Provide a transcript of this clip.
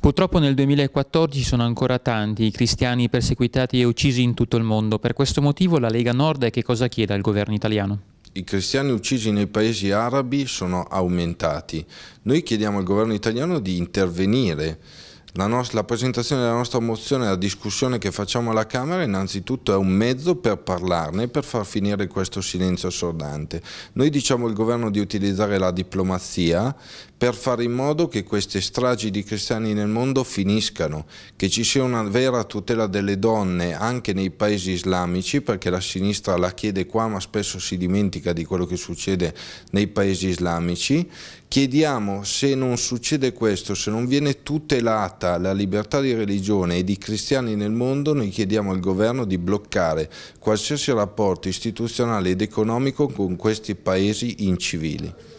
Purtroppo nel 2014 sono ancora tanti i cristiani perseguitati e uccisi in tutto il mondo. Per questo motivo la Lega Nord che cosa chiede al governo italiano? I cristiani uccisi nei paesi arabi sono aumentati. Noi chiediamo al governo italiano di intervenire la, nostra, la, presentazione della nostra mozione, la discussione che facciamo alla Camera innanzitutto è un mezzo per parlarne, per far finire questo silenzio assordante. Noi diciamo al governo di utilizzare la diplomazia per fare in modo che queste stragi di cristiani nel mondo finiscano, che ci sia una vera tutela delle donne anche nei paesi islamici, perché la sinistra la chiede qua ma spesso si dimentica di quello che succede nei paesi islamici. Chiediamo se non succede questo, se non viene tutelata violata la libertà di religione e di cristiani nel mondo, noi chiediamo al governo di bloccare qualsiasi rapporto istituzionale ed economico con questi paesi incivili.